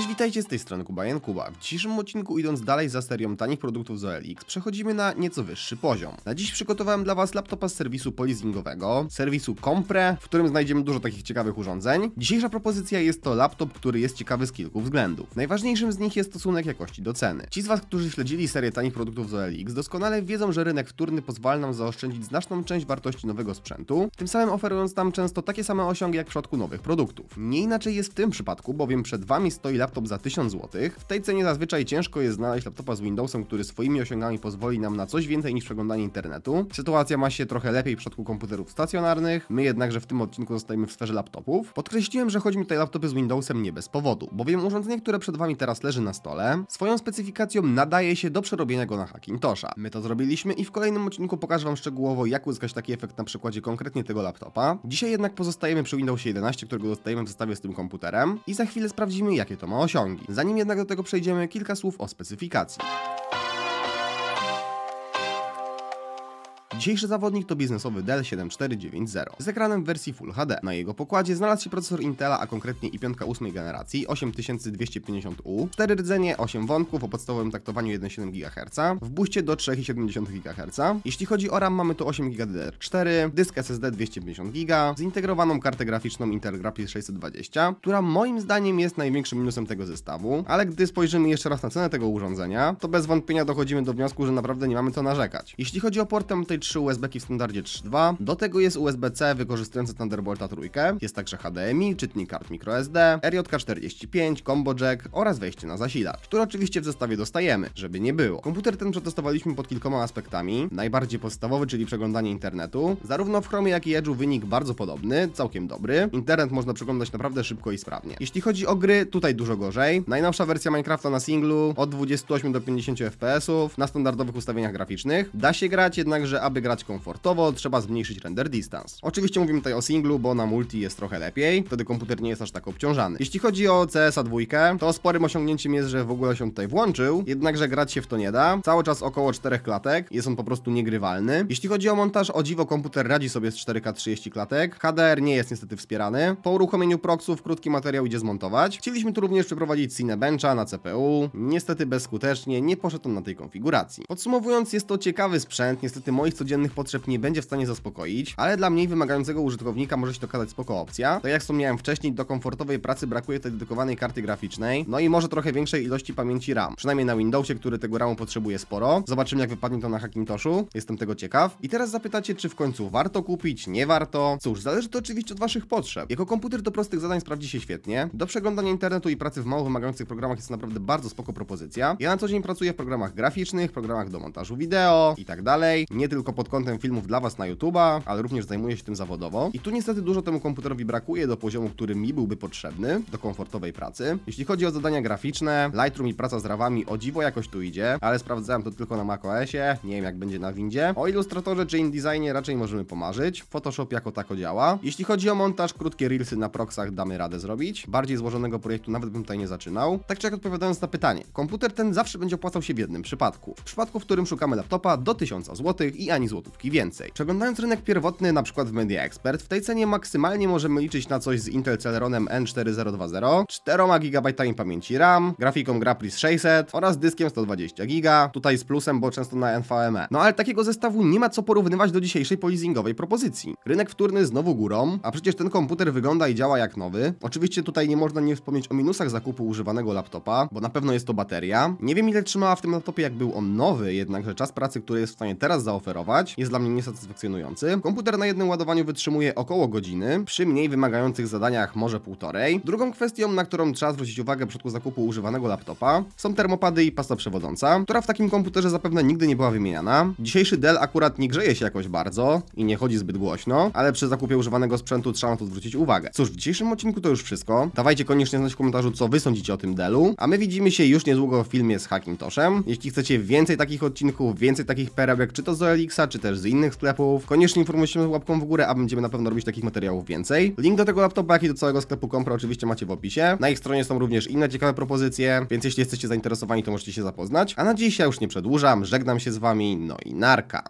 Cześć, witajcie z tej strony Kubajen Kuba. W dzisiejszym odcinku idąc dalej za serią tanich produktów z OLX przechodzimy na nieco wyższy poziom. Na dziś przygotowałem dla Was laptopa z serwisu poleasingowego, serwisu Compre, w którym znajdziemy dużo takich ciekawych urządzeń. Dzisiejsza propozycja jest to laptop, który jest ciekawy z kilku względów. Najważniejszym z nich jest stosunek jakości do ceny. Ci z Was, którzy śledzili serię tanich produktów z OLX doskonale wiedzą, że rynek wtórny pozwala nam zaoszczędzić znaczną część wartości nowego sprzętu, tym samym oferując nam często takie same osiągi jak w przypadku nowych produktów. Nie inaczej jest w tym przypadku, bowiem przed Wami stoi laptop laptop za 1000 zł. W tej cenie zazwyczaj ciężko jest znaleźć laptopa z Windowsem, który swoimi osiągami pozwoli nam na coś więcej niż przeglądanie internetu. Sytuacja ma się trochę lepiej w przypadku komputerów stacjonarnych, my jednakże w tym odcinku zostajemy w sferze laptopów. Podkreśliłem, że chodzi mi tutaj laptopy z Windowsem nie bez powodu, bowiem urządzenie, które przed Wami teraz leży na stole, swoją specyfikacją nadaje się do przerobienia go na Hackintosha. My to zrobiliśmy i w kolejnym odcinku pokażę Wam szczegółowo, jak uzyskać taki efekt na przykładzie konkretnie tego laptopa. Dzisiaj jednak pozostajemy przy Windowsie 11, którego dostajemy w zestawie z tym komputerem i za chwilę sprawdzimy, jakie to wiadomo osiągi. Zanim jednak do tego przejdziemy, kilka słów o specyfikacji. Dzisiejszy zawodnik to biznesowy Dell 7490 z ekranem w wersji Full HD. Na jego pokładzie znalazł się procesor Intela, a konkretnie i5 8 generacji 8250U, 4 rdzenie, 8 wątków o podstawowym taktowaniu 1,7 GHz, w buście do 3,7 GHz. Jeśli chodzi o RAM mamy tu 8 GB DDR4, dysk SSD 250 GB, zintegrowaną kartę graficzną Intel Graphics 620, która moim zdaniem jest największym minusem tego zestawu, ale gdy spojrzymy jeszcze raz na cenę tego urządzenia, to bez wątpienia dochodzimy do wniosku, że naprawdę nie mamy co narzekać. Jeśli chodzi o portem tej 3 USB w standardzie 3.2. Do tego jest USB-C wykorzystujące Thunderbolta 3. Jest także HDMI, czytnik kart microSD, RJK45, combo jack oraz wejście na zasilacz, który oczywiście w zestawie dostajemy, żeby nie było. Komputer ten przetestowaliśmy pod kilkoma aspektami. Najbardziej podstawowy, czyli przeglądanie internetu. Zarówno w Chromie, jak i Edge'u wynik bardzo podobny, całkiem dobry. Internet można przeglądać naprawdę szybko i sprawnie. Jeśli chodzi o gry, tutaj dużo gorzej. Najnowsza wersja Minecrafta na singlu od 28 do 50 fps na standardowych ustawieniach graficznych. Da się grać, jednakże aby żeby grać komfortowo, trzeba zmniejszyć render distance. Oczywiście mówimy tutaj o singlu, bo na multi jest trochę lepiej, wtedy komputer nie jest aż tak obciążany. Jeśli chodzi o CSa 2, dwójkę, to sporym osiągnięciem jest, że w ogóle się tutaj włączył, jednakże grać się w to nie da. Cały czas około 4 klatek, jest on po prostu niegrywalny. Jeśli chodzi o montaż, o dziwo komputer radzi sobie z 4K 30 klatek. HDR nie jest niestety wspierany. Po uruchomieniu proxów krótki materiał idzie zmontować. Chcieliśmy tu również przeprowadzić Cinebencha na CPU. Niestety bezskutecznie, nie poszedł on na tej konfiguracji. Podsumowując, jest to ciekawy sprzęt, niestety moich codziennych potrzeb nie będzie w stanie zaspokoić, ale dla mniej wymagającego użytkownika może się dokazać spoko opcja. Tak jak wspomniałem wcześniej, do komfortowej pracy brakuje tej dedykowanej karty graficznej, no i może trochę większej ilości pamięci RAM. Przynajmniej na Windowsie, który tego RAMu potrzebuje sporo. Zobaczymy jak wypadnie to na Hackintoshu, jestem tego ciekaw. I teraz zapytacie, czy w końcu warto kupić, nie warto? Cóż, zależy to oczywiście od waszych potrzeb. Jako komputer do prostych zadań sprawdzi się świetnie. Do przeglądania internetu i pracy w mało wymagających programach jest naprawdę bardzo spoko propozycja. Ja na co dzień pracuję w programach graficznych, programach do montażu wideo i tak dalej. Nie tylko tylko pod kątem filmów dla Was na YouTube'a, ale również zajmuję się tym zawodowo. I tu niestety dużo temu komputerowi brakuje do poziomu, który mi byłby potrzebny, do komfortowej pracy. Jeśli chodzi o zadania graficzne, Lightroom i praca z rawami o dziwo jakoś tu idzie, ale sprawdzałem to tylko na macOSie, nie wiem jak będzie na windzie. O ilustratorze, czy InDesignie raczej możemy pomarzyć, Photoshop jako tako działa. Jeśli chodzi o montaż, krótkie reelsy na proxach damy radę zrobić. Bardziej złożonego projektu nawet bym tutaj nie zaczynał. Tak czy jak odpowiadając na pytanie, komputer ten zawsze będzie opłacał się w jednym przypadku. W przypadku, w którym szukamy laptopa do 1000 zł i ani ani złotówki więcej. Przeglądając rynek pierwotny, na przykład w Media Expert, w tej cenie maksymalnie możemy liczyć na coś z Intel Celeronem N4020, 4 GB pamięci RAM, grafiką Graplis 600 oraz dyskiem 120 GB, tutaj z plusem, bo często na NVMe. No ale takiego zestawu nie ma co porównywać do dzisiejszej polizingowej propozycji. Rynek wtórny znowu górą, a przecież ten komputer wygląda i działa jak nowy. Oczywiście tutaj nie można nie wspomnieć o minusach zakupu używanego laptopa, bo na pewno jest to bateria. Nie wiem ile trzymała w tym laptopie jak był on nowy, jednakże czas pracy, który jest w stanie teraz zaoferować, ładować, jest dla mnie niesatysfakcjonujący. Komputer na jednym ładowaniu wytrzymuje około godziny, przy mniej wymagających zadaniach może półtorej. Drugą kwestią, na którą trzeba zwrócić uwagę w przypadku zakupu używanego laptopa, są termopady i pasta przewodząca, która w takim komputerze zapewne nigdy nie była wymieniana. Dzisiejszy Dell akurat nie grzeje się jakoś bardzo i nie chodzi zbyt głośno, ale przy zakupie używanego sprzętu trzeba na to zwrócić uwagę. Cóż, w dzisiejszym odcinku to już wszystko. Dawajcie koniecznie znać w komentarzu, co wy sądzicie o tym Dellu, a my widzimy się już niedługo w filmie z Hackintoshem. Jeśli chcecie więcej takich odcinków, więcej takich perełek, czy to z OLX, czy też z innych sklepów. Koniecznie informujcie łapką w górę, a będziemy na pewno robić takich materiałów więcej. Link do tego laptopa, jak i do całego sklepu Kompro oczywiście macie w opisie. Na ich stronie są również inne ciekawe propozycje, więc jeśli jesteście zainteresowani, to możecie się zapoznać. A na dzisiaj już nie przedłużam, żegnam się z Wami, no i narka.